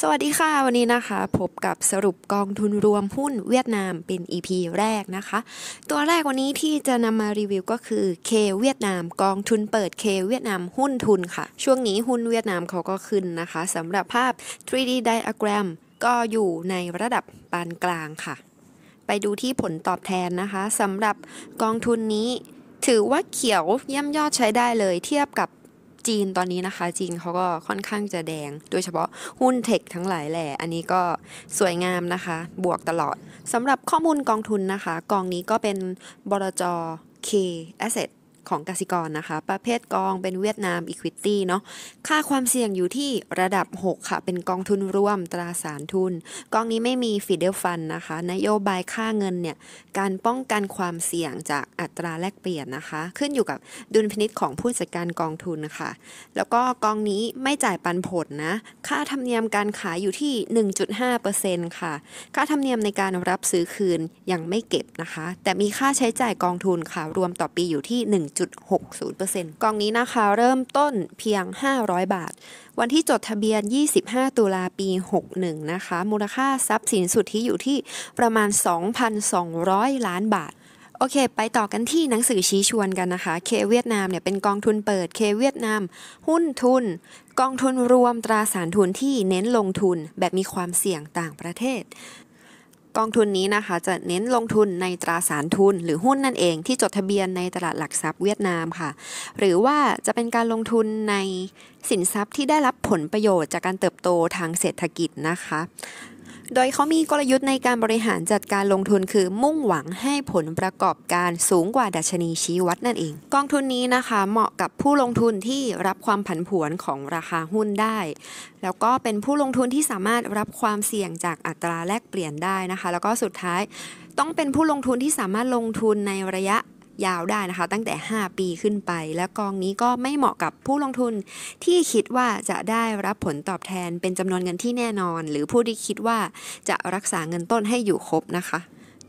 สวัสดีค่ะวันนี้นะคะพบกับสรุปกองทุนรวมหุ้นเวียดนามเป็น EP แรกนะคะ ตัวแรกวันนี้ที่จะนำมารีวิวก็คือเคเวียดนามกองทุนเปิดเคเวียดนามหุ้นทุนค่ะ ช่วงนี้หุ้นเวียดนามเขาก็ขึ้นนะคะสำหรับภาพ 3D diagram ก็อยู่ในระดับปานกลางค่ะ ไปดูที่ผลตอบแทนนะคะสำหรับกองทุนนี้ถือว่าเขียวเยี่ยมยอดใช้ได้เลย เทียบกับจีนตอนนี้นะคะจีนเขาก็ค่อนข้างจะแดงโดยเฉพาะหุ้นเทคทั้งหลายแหล่อันนี้ก็สวยงามนะคะ บวกตลอดสำหรับข้อมูลกองทุนนะคะ กองนี้ก็เป็นบรจ K Asset ของกสิกรนะคะ ประเภทกองเป็นเวียดนามอีควิตี้เนาะค่าความเสี่ยงอยู่ที่ระดับ 6 ค่ะ เป็นกองทุนร่วมตราสารทุน กองนี้ไม่มีฟีเดลฟันนะคะนโยบายค่าเงินเนี่ยการป้องกันความเสี่ยงจากอัตราแลกเปลี่ยนนะคะ ขึ้นอยู่กับดุลพินิษของผู้จัดการกองทุนนะค่ะแล้วก็กองนี้ไม่จ่ายปันผลนะ ค่าธรรมเนียมการขายอยู่ที่1.5%ค่ะ ค่าธรรมเนียมในการรับซื้อคืนยังไม่เก็บนะคะ แต่มีค่าใช้จ่ายกองทุนค่ะรวมต่อปีอยู่ที่4.60%กล่องนี้นะคะเริ่มต้นเพียง 500 บาท วันที่จดทะเบียน 25 ตุลาปี 61 นะคะ มูลค่าทรัพย์สินสุทธิอยู่ที่ประมาณ 2,200 ล้านบาท โอเค ไปต่อกันที่หนังสือชี้ชวนกันนะคะ เคเวียดนามเนี่ยเป็นกองทุนเปิดเคเวียดนามหุ้นทุน กองทุนรวมตราสารทุนที่เน้นลงทุนแบบมีความเสี่ยงต่างประเทศกองทุนนี้นะคะจะเน้นลงทุนในตราสารทุนหรือหุ้นนั่นเองที่จดทะเบียนในตลาดหลักทรัพย์เวียดนามค่ะ หรือว่าจะเป็นการลงทุนในสินทรัพย์ที่ได้รับผลประโยชน์จากการเติบโตทางเศรษฐกิจนะคะโดยเขามีกลยุทธ์ในการบริหารจัดการลงทุนคือมุ่งหวังให้ผลประกอบการสูงกว่าดัชนีชี้วัดนั่นเองกองทุนนี้นะคะเหมาะกับผู้ลงทุนที่รับความผันผวนของราคาหุ้นได้ แล้วก็เป็นผู้ลงทุนที่สามารถรับความเสี่ยงจากอัตราแลกเปลี่ยนได้นะคะ แล้วก็สุดท้ายต้องเป็นผู้ลงทุนที่สามารถลงทุนในระยะยาวได้นะคะตั้งแต่ 5 ปีขึ้นไป และกองนี้ก็ไม่เหมาะกับผู้ลงทุนที่คิดว่าจะได้รับผลตอบแทนเป็นจำนวนเงินที่แน่นอน หรือผู้ที่คิดว่าจะรักษาเงินต้นให้อยู่ครบนะคะ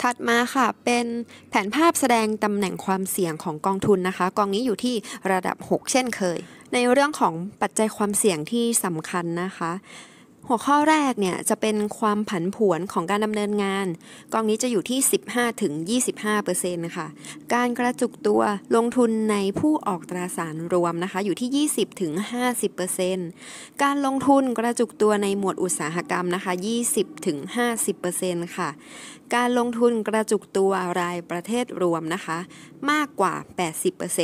ถัดมาค่ะเป็นแผนภาพแสดงตำแหน่งความเสี่ยงของกองทุนนะคะ กองนี้อยู่ที่ระดับ 6 เช่นเคย ในเรื่องของปัจจัยความเสี่ยงที่สำคัญนะคะหัวข้อแรกเนี่ยจะเป็นความผันผวนของการดำเนินงานกองนี้จะอยู่ที่ 15-25%นะคะ การกระจุกตัวลงทุนในผู้ออกตราสารรวมนะคะอยู่ที่ 20-50%การลงทุนกระจุกตัวในหมวดอุตสาหกรรมนะคะ 20-50%ค่ะ การลงทุนกระจุกตัวรายประเทศรวมนะคะมากกว่า 80%ซ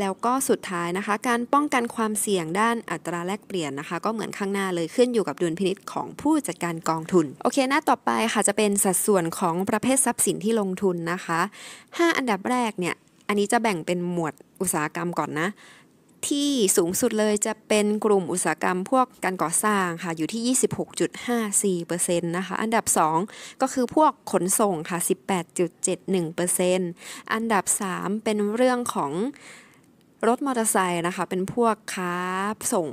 แล้วก็สุดท้ายนะคะการป้องกันความเสี่ยงด้านอัตราแลกเปลี่ยนนะคะก็เหมือนข้างหน้าเลยขึ้นอยู่กับดุลพินิษของผู้จัดการกองทุนโอเคหน้าต่อไปค่ะจะเป็นสัดส่วนของประเภททรัพย์สินที่ลงทุนนะคะ 5 อันดับแรกเนี่ยอันนี้จะแบ่งเป็นหมวดอุตสาหกรรมก่อนนะที่สูงสุดเลยจะเป็นกลุ่มอุตสาหกรรมพวกการก่อสร้างค่ะอยู่ที่ 26.54%นะคะอันดับ 2 ก็คือพวกขนส่งค่ะ18.71%อันดับ 3 เป็นเรื่องของรถมอเตอร์ไซค์นะคะเป็นพวกค้าส่ง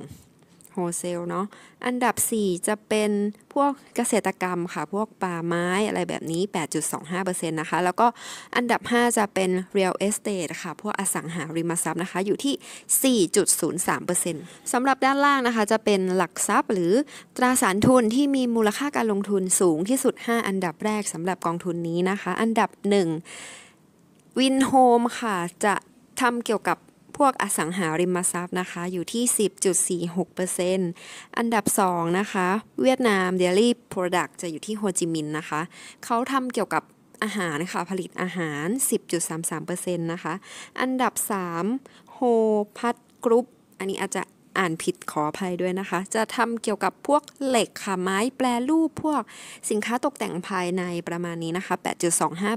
โฮเซลเนาะอันดับ 4 จะเป็นพวกเกษตรกรรมค่ะ พวกป่าไม้อะไรแบบนี้ 8.25%นะคะแล้วก็อันดับ 5 จะเป็น real estate ค่ะ พวกอสังหาริมทรัพย์นะคะอยู่ที่ 4.03%สำหรับด้านล่างนะคะ จะเป็นหลักทรัพย์หรือตราสารทุนที่มีมูลค่าการลงทุนสูงที่สุด 5 อันดับแรกสำหรับกองทุนนี้นะคะ อันดับ1วินโฮมค่ะจะทำเกี่ยวกับวก อสังหาริมทรัพย์นะคะอยู่ที่ 10.46%อันดับ2นะคะเวียดนาม เดล l y โปรดักต์จะอยู่ที่ โฮจิมินห์นะคะเขาทำเกี่ยวกับอาหารค่ะผลิตอาหาร 10.33%นะคะอันดับ 3 โฮ พัทกรุ๊ปอันนี้อาจจะอ่านผิดขออภัยด้วยนะคะ จะทำเกี่ยวกับพวกเหล็กค่ะไม้แปรรูปพวกสินค้าตกแต่งภายในประมาณนี้นะคะ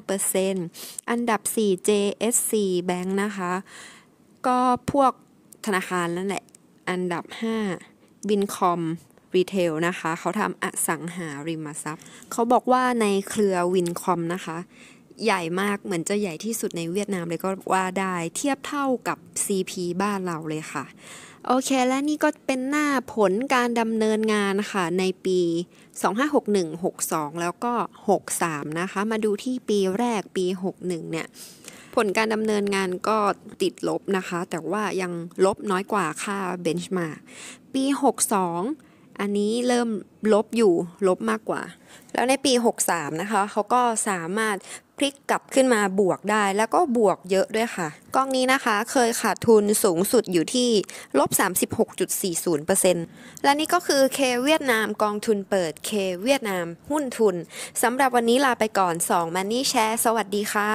8.25%อันดับ 4 JSC Bank นะคะก็พวกธนาคารนั่นแหละอันดับ5วินคอมรีเทลนะคะ เขาทำอสังหาริมทรัพย์เขาบอกว่าในเครือวินคอมนะคะ ใหญ่มากเหมือนจะใหญ่ที่สุดในเวียดนามเลยก็ว่าได้เทียบเท่ากับ CP บ้านเราเลยค่ะ โอเค และนี่ก็เป็นหน้าผลการดำเนินงานค่ะในปี 2561 62 แล้วก็ 63 นะคะ มาดูที่ปีแรกปี 61 เนี่ยผลการดำเนินงานก็ติดลบนะคะ แต่ว่ายังลบน้อยกว่าค่าเบนช์มาปี 62 อันนี้เริ่มลบอยู่ ลบมากกว่า แล้วในปี 63 นะคะ เขาก็สามารถพลิกกลับขึ้นมาบวกได้ แล้วก็บวกเยอะด้วยค่ะกล้องนี้นะคะเคยขาดทุนสูงสุดอยู่ที่ลบ36.40%และนี่ก็คือเคเวียดนามกองทุนเปิดเคเวียดนามหุ้นทุน สำหรับวันนี้ลาไปก่อน 2มันนี่แชร์สวัสดีค่ะ